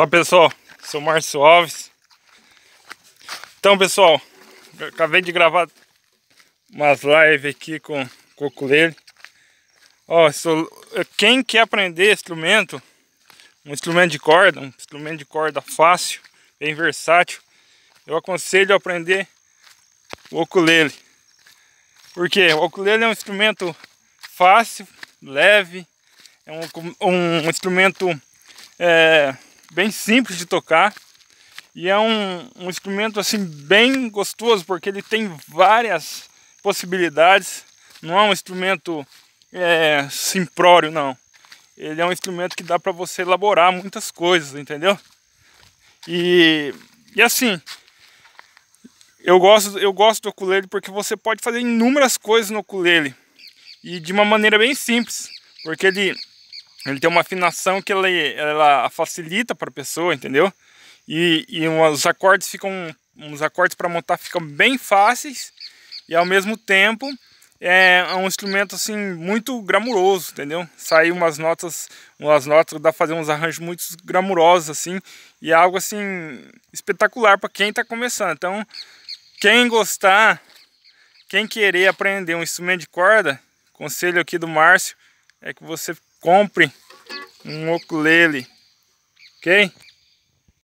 Olá pessoal, sou Márcio Alves. Então pessoal, acabei de gravar umas lives aqui com ukulele. Ó, sou... quem quer aprender instrumento, um instrumento de corda, um instrumento de corda fácil, bem versátil, eu aconselho a aprender o ukulele. Porque o ukulele é um instrumento fácil, leve, é um, um instrumento é, bem simples de tocar e é um, um instrumento assim bem gostoso porque ele tem várias possibilidades. Não é um instrumento é, simplório, não. Ele é um instrumento que dá para você elaborar muitas coisas, entendeu? E, e assim, eu gosto, eu gosto do ukulele porque você pode fazer inúmeras coisas no ukulele e de uma maneira bem simples, porque ele ele tem uma afinação que ela, ela facilita para a pessoa, entendeu? E, e os acordes ficam, os acordes para montar ficam bem fáceis e ao mesmo tempo é, é um instrumento assim muito gramuroso, entendeu? Sair umas notas, umas notas dá fazer uns arranjos muito gramurosos assim, e é algo assim espetacular para quem está começando. Então, quem gostar, quem querer aprender um instrumento de corda, conselho aqui do Márcio, é que você compre um ukulele, ok?